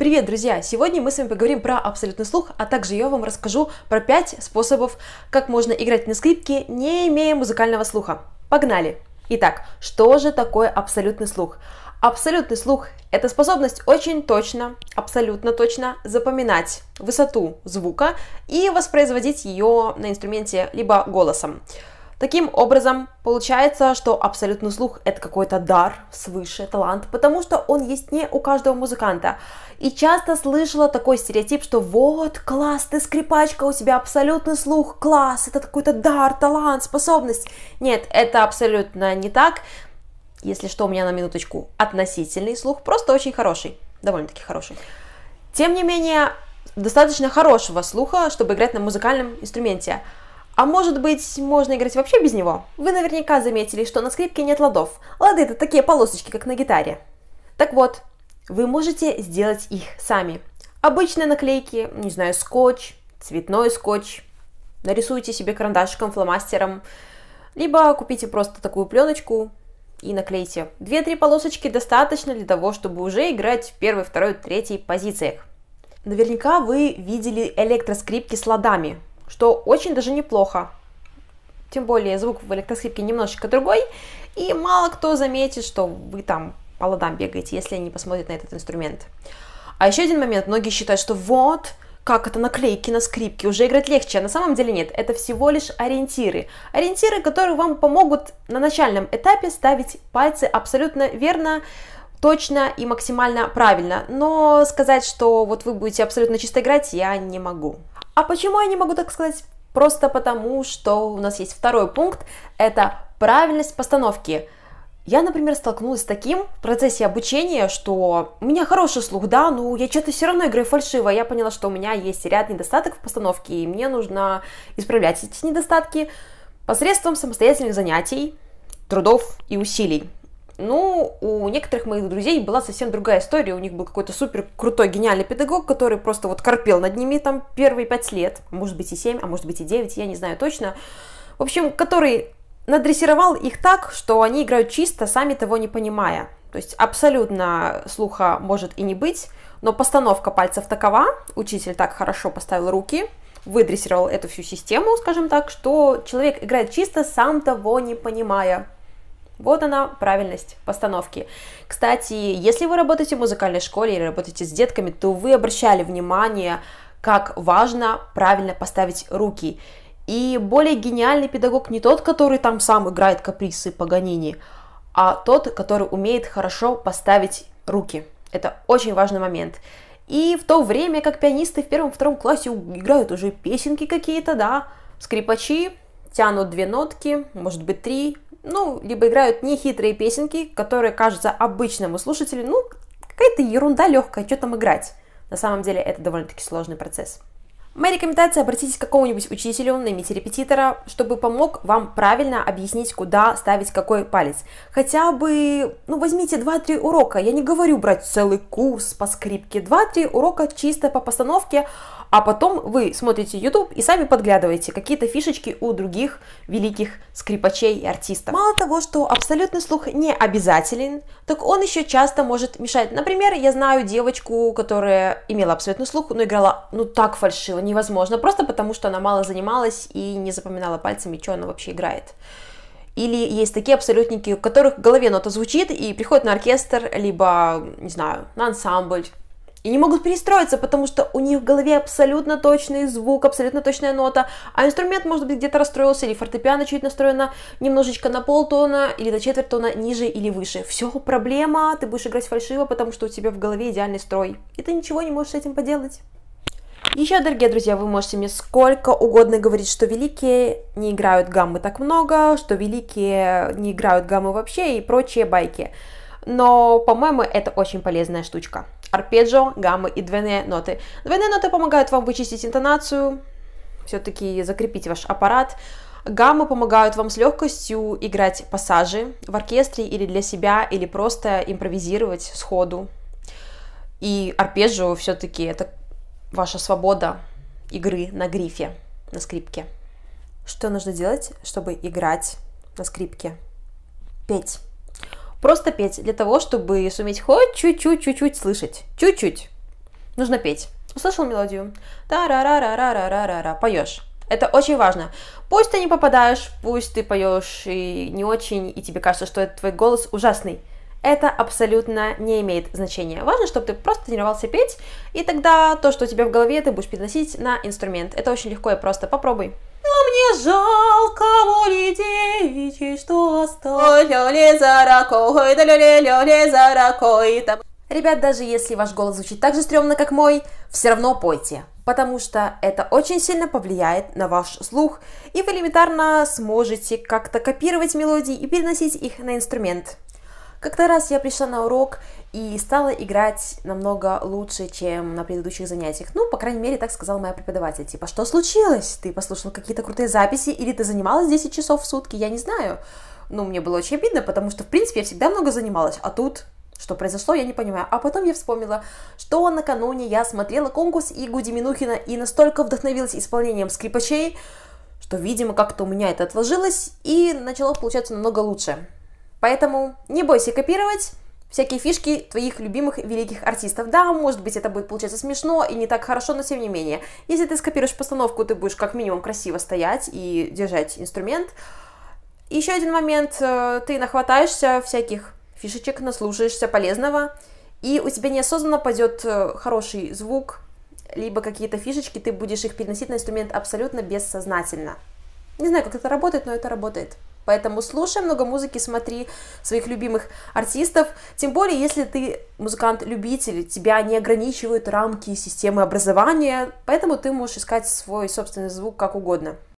Привет, друзья! Сегодня мы с вами поговорим про абсолютный слух, а также я вам расскажу про 5 способов, как можно играть на скрипке, не имея музыкального слуха. Погнали! Итак, что же такое абсолютный слух? Абсолютный слух – это способность очень точно, абсолютно точно запоминать высоту звука и воспроизводить ее на инструменте либо голосом. Таким образом, получается, что абсолютный слух – это какой-то дар свыше, талант, потому что он есть не у каждого музыканта. И часто слышала такой стереотип, что вот, класс, ты скрипачка, у тебя абсолютный слух, класс, это какой-то дар, талант, способность. Нет, это абсолютно не так. Если что, у меня на минуточку относительный слух, просто очень хороший, довольно-таки хороший. Тем не менее, достаточно хорошего слуха, чтобы играть на музыкальном инструменте – а может быть, можно играть вообще без него? Вы наверняка заметили, что на скрипке нет ладов. Лады это такие полосочки, как на гитаре. Так вот, вы можете сделать их сами. Обычные наклейки, не знаю, скотч, цветной скотч. Нарисуйте себе карандашиком, фломастером. Либо купите просто такую пленочку и наклейте. Две-три полосочки достаточно для того, чтобы уже играть в первой, второй, третьей позициях. Наверняка вы видели электроскрипки с ладами что очень даже неплохо. Тем более звук в электроскрипке немножечко другой, и мало кто заметит, что вы там по ладам бегаете, если они посмотрят на этот инструмент. А еще один момент, многие считают, что вот, как это наклейки на скрипке, уже играть легче. А на самом деле нет, это всего лишь ориентиры. Ориентиры, которые вам помогут на начальном этапе ставить пальцы абсолютно верно, точно и максимально правильно. Но сказать, что вот вы будете абсолютно чисто играть, я не могу. А почему я не могу так сказать? Просто потому, что у нас есть второй пункт, это правильность постановки. Я, например, столкнулась с таким в процессе обучения, что у меня хороший слух, да, но я что-то все равно играю фальшиво. Я поняла, что у меня есть ряд недостатков в постановке, и мне нужно исправлять эти недостатки посредством самостоятельных занятий, трудов и усилий. Ну, у некоторых моих друзей была совсем другая история. У них был какой-то супер крутой, гениальный педагог, который просто вот корпел над ними там первые пять лет, может быть и семь, а может быть и девять, я не знаю точно. В общем, который надрессировал их так, что они играют чисто, сами того не понимая. То есть абсолютно слуха может и не быть, но постановка пальцев такова, учитель так хорошо поставил руки, выдрессировал эту всю систему, скажем так, что человек играет чисто, сам того не понимая. Вот она, правильность постановки. Кстати, если вы работаете в музыкальной школе или работаете с детками, то вы обращали внимание, как важно правильно поставить руки. И более гениальный педагог не тот, который там сам играет каприсы Паганини, а тот, который умеет хорошо поставить руки. Это очень важный момент. И в то время, как пианисты в первом-втором классе играют уже песенки какие-то, да, скрипачи тянут две нотки, может быть три, ну, либо играют нехитрые песенки, которые кажутся обычному слушателю, ну, какая-то ерунда легкая, что там играть. На самом деле это довольно-таки сложный процесс. Моя рекомендация – обратитесь к какому-нибудь учителю, наймите репетитора, чтобы помог вам правильно объяснить, куда ставить какой палец. Хотя бы, ну, возьмите 2-3 урока. Я не говорю брать целый курс по скрипке. 2-3 урока чисто по постановке, а потом вы смотрите YouTube и сами подглядываете какие-то фишечки у других великих скрипачей и артистов. Мало того, что абсолютный слух не обязателен, так он еще часто может мешать. Например, я знаю девочку, которая имела абсолютный слух, но играла ну так фальшиво, невозможно, просто потому что она мало занималась и не запоминала пальцами, что она вообще играет. Или есть такие абсолютники, у которых в голове нота звучит и приходят на оркестр, либо, не знаю, на ансамбль, и не могут перестроиться, потому что у них в голове абсолютно точный звук, абсолютно точная нота, а инструмент, может быть, где-то расстроился, или фортепиано чуть настроено немножечко на полтона, или на четверть тона ниже или выше. Все, проблема, ты будешь играть фальшиво, потому что у тебя в голове идеальный строй, и ты ничего не можешь с этим поделать. Еще, дорогие друзья, вы можете мне сколько угодно говорить, что великие не играют гаммы так много, что великие не играют гаммы вообще и прочие байки. Но, по-моему, это очень полезная штучка. Арпеджио, гаммы и двойные ноты. Двойные ноты помогают вам вычистить интонацию, все-таки закрепить ваш аппарат. Гаммы помогают вам с легкостью играть пассажи в оркестре или для себя, или просто импровизировать сходу. И арпеджио все-таки это ваша свобода игры на грифе, на скрипке. Что нужно делать, чтобы играть на скрипке? Петь. Просто петь для того, чтобы суметь хоть чуть-чуть, чуть-чуть слышать. Чуть-чуть. Нужно петь. Услышал мелодию? та ра ра ра ра ра ра ра ра Поешь. Это очень важно. Пусть ты не попадаешь, пусть ты поешь и не очень, и тебе кажется, что этот твой голос ужасный это абсолютно не имеет значения. Важно, чтобы ты просто тренировался петь, и тогда то, что у тебя в голове, ты будешь переносить на инструмент. Это очень легко и просто. Попробуй. Но мне жалко людей, что за ракой, да Ребят, даже если ваш голос звучит так же стрёмно, как мой, все равно пойте, потому что это очень сильно повлияет на ваш слух, и вы элементарно сможете как-то копировать мелодии и переносить их на инструмент. Как-то раз я пришла на урок и стала играть намного лучше, чем на предыдущих занятиях. Ну, по крайней мере, так сказала моя преподаватель. Типа, что случилось? Ты послушал какие-то крутые записи или ты занималась 10 часов в сутки? Я не знаю. Ну, мне было очень обидно, потому что, в принципе, я всегда много занималась, а тут что произошло, я не понимаю. А потом я вспомнила, что накануне я смотрела конкурс Игу Деминухина и настолько вдохновилась исполнением скрипачей, что, видимо, как-то у меня это отложилось и начало получаться намного лучше. Поэтому не бойся копировать всякие фишки твоих любимых великих артистов. Да, может быть, это будет получаться смешно и не так хорошо, но тем не менее. Если ты скопируешь постановку, ты будешь как минимум красиво стоять и держать инструмент. Еще один момент, э, ты нахватаешься всяких фишечек, наслушаешься полезного, и у тебя неосознанно пойдет э, хороший звук, либо какие-то фишечки, ты будешь их переносить на инструмент абсолютно бессознательно. Не знаю, как это работает, но это работает. Поэтому слушай много музыки, смотри своих любимых артистов. Тем более, если ты музыкант-любитель, тебя не ограничивают рамки системы образования, поэтому ты можешь искать свой собственный звук как угодно.